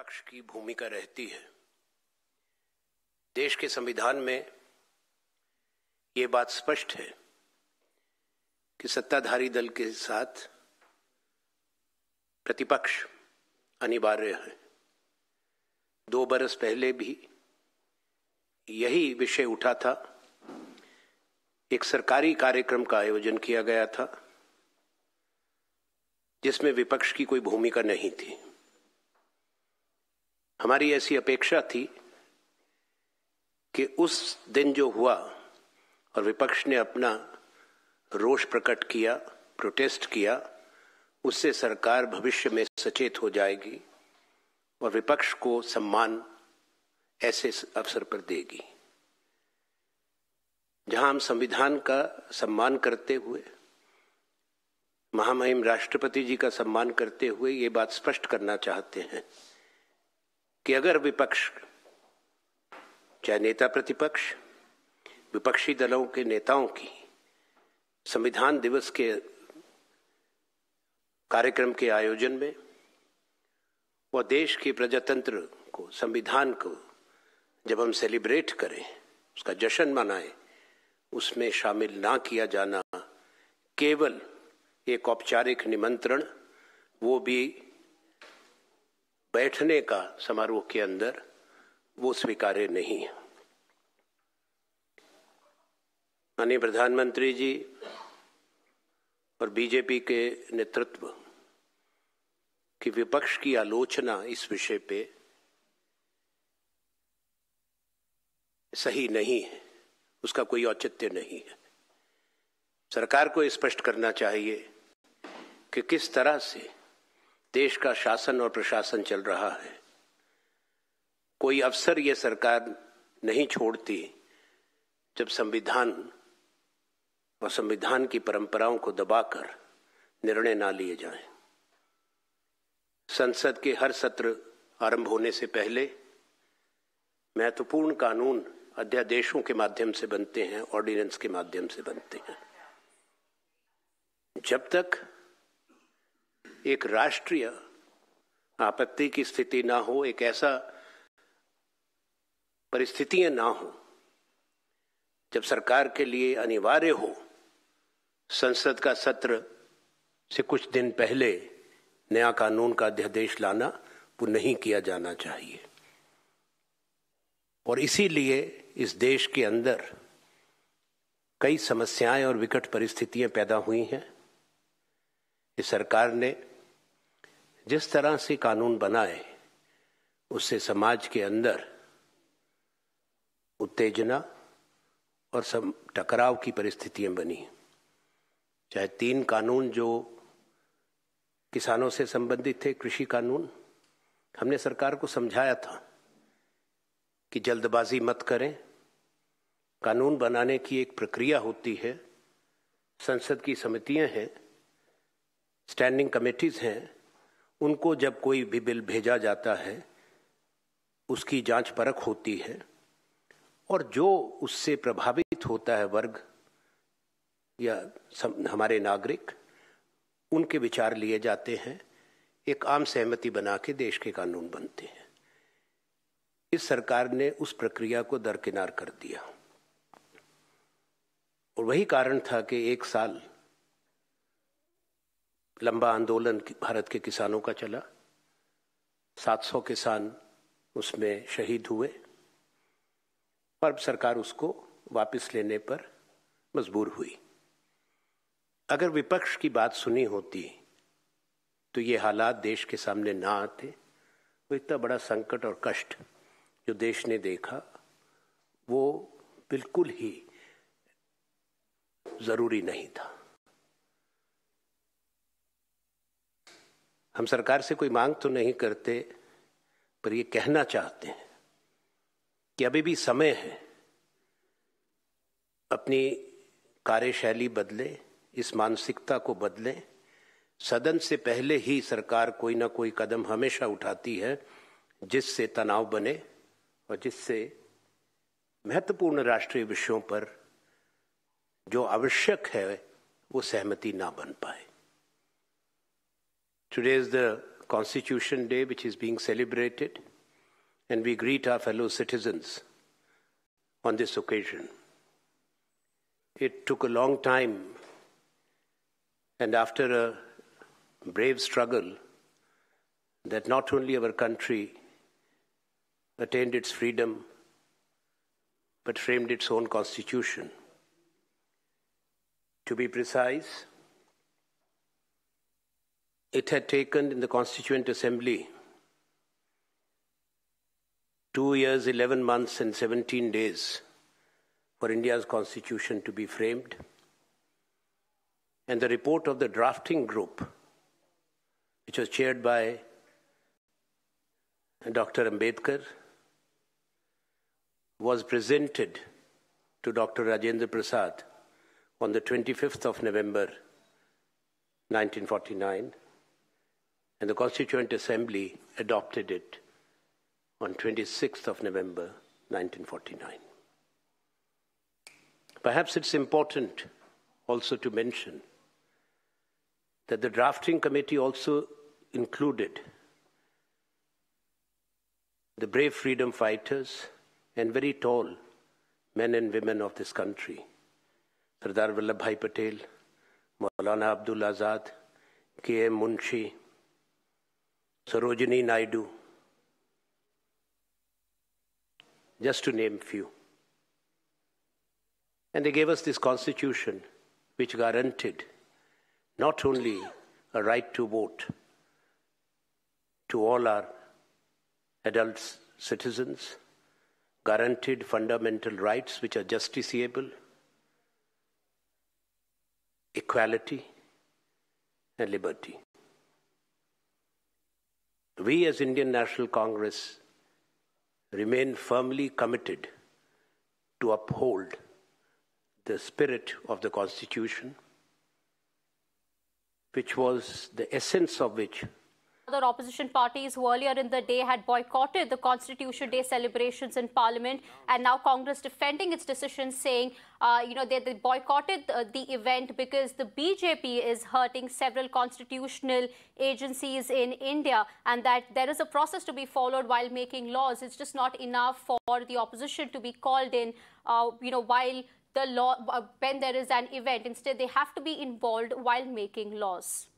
पक्ष की भूमिका रहती है देश के संविधान में ये बात स्पष्ट है कि सत्ताधारी दल के साथ प्रतिपक्ष अनिवार्य है दो बरस पहले भी यही विषय उठा था एक सरकारी कार्यक्रम का आयोजन किया गया था जिसमें विपक्ष की कोई भूमिका नहीं थी हमारी ऐसी अपेक्षा थी कि उस दिन जो हुआ और विपक्ष ने अपना रोष प्रकट किया प्रोटेस्ट किया उससे सरकार भविष्य में सचेत हो जाएगी और विपक्ष को सम्मान ऐसे अवसर पर देगी जहां हम संविधान का सम्मान करते हुए महामहिम राष्ट्रपति जी का सम्मान करते हुए ये बात स्पष्ट करना चाहते हैं कि अगर विपक्ष चाहे नेता प्रतिपक्ष विपक्षी दलों के नेताओं की संविधान दिवस के कार्यक्रम के आयोजन में व देश के प्रजातंत्र को संविधान को जब हम सेलिब्रेट करें उसका जश्न मनाएं उसमें शामिल ना किया जाना केवल एक औपचारिक निमंत्रण वो भी बैठने का समारोह के अंदर वो स्वीकार्य नहीं है माननीय प्रधानमंत्री जी और बीजेपी के नेतृत्व की विपक्ष की आलोचना इस विषय पे सही नहीं है उसका कोई औचित्य नहीं है सरकार को स्पष्ट करना चाहिए कि किस तरह से देश का शासन और प्रशासन चल रहा है कोई अवसर यह सरकार नहीं छोड़ती जब संविधान और संविधान की परंपराओं को दबाकर निर्णय ना लिए जाएं। संसद के हर सत्र आरंभ होने से पहले महत्वपूर्ण कानून अध्यादेशों के माध्यम से बनते हैं ऑर्डिनेंस के माध्यम से बनते हैं जब तक एक राष्ट्रीय आपत्ति की स्थिति ना हो एक ऐसा परिस्थितियां ना हो जब सरकार के लिए अनिवार्य हो संसद का सत्र से कुछ दिन पहले नया कानून का अध्यादेश लाना वो नहीं किया जाना चाहिए और इसीलिए इस देश के अंदर कई समस्याएं और विकट परिस्थितियां पैदा हुई हैं इस सरकार ने जिस तरह से कानून बनाए उससे समाज के अंदर उत्तेजना और सब टकराव की परिस्थितियां बनी चाहे तीन कानून जो किसानों से संबंधित थे कृषि कानून हमने सरकार को समझाया था कि जल्दबाजी मत करें कानून बनाने की एक प्रक्रिया होती है संसद की समितियां हैं स्टैंडिंग कमेटीज हैं उनको जब कोई भी बिल भेजा जाता है उसकी जांच परख होती है और जो उससे प्रभावित होता है वर्ग या सम, हमारे नागरिक उनके विचार लिए जाते हैं एक आम सहमति बना के देश के कानून बनते हैं इस सरकार ने उस प्रक्रिया को दरकिनार कर दिया और वही कारण था कि एक साल लंबा आंदोलन भारत के किसानों का चला 700 किसान उसमें शहीद हुए पर सरकार उसको वापस लेने पर मजबूर हुई अगर विपक्ष की बात सुनी होती तो ये हालात देश के सामने ना आते वो इतना बड़ा संकट और कष्ट जो देश ने देखा वो बिल्कुल ही ज़रूरी नहीं था हम सरकार से कोई मांग तो नहीं करते पर ये कहना चाहते हैं कि अभी भी समय है अपनी कार्यशैली बदले इस मानसिकता को बदलें सदन से पहले ही सरकार कोई ना कोई कदम हमेशा उठाती है जिससे तनाव बने और जिससे महत्वपूर्ण राष्ट्रीय विषयों पर जो आवश्यक है वो सहमति ना बन पाए Today is the Constitution Day, which is being celebrated, and we greet our fellow citizens on this occasion. It took a long time, and after a brave struggle, that not only our country attained its freedom, but framed its own constitution. To be precise, it had taken in the Constituent Assembly two years, 11 months, and 17 days for India's constitution to be framed. And the report of the drafting group, which was chaired by Dr. Ambedkar, was presented to Dr. Rajendra Prasad on the 25th of November 1949 and the Constituent Assembly adopted it on 26th of November 1949. Perhaps it's important also to mention that the drafting committee also included the brave freedom fighters and very tall men and women of this country Sardar Vallabhbhai Patel, Maulana Abdul Azad, K.M. Munshi, Sarojini Naidu, just to name few. And they gave us this constitution which guaranteed not only a right to vote to all our adult citizens, guaranteed fundamental rights which are justiciable, equality, and liberty we as Indian National Congress remain firmly committed to uphold the spirit of the Constitution, which was the essence of which other opposition parties who earlier in the day had boycotted the Constitution Day celebrations in Parliament, and now Congress defending its decision, saying, uh, you know, they, they boycotted the, the, event because the BJP is hurting several constitutional agencies in India, and that there is a process to be followed while making laws. It's just not enough for the opposition to be called in, uh, you know, while the law uh, when there is an event. Instead, they have to be involved while making laws.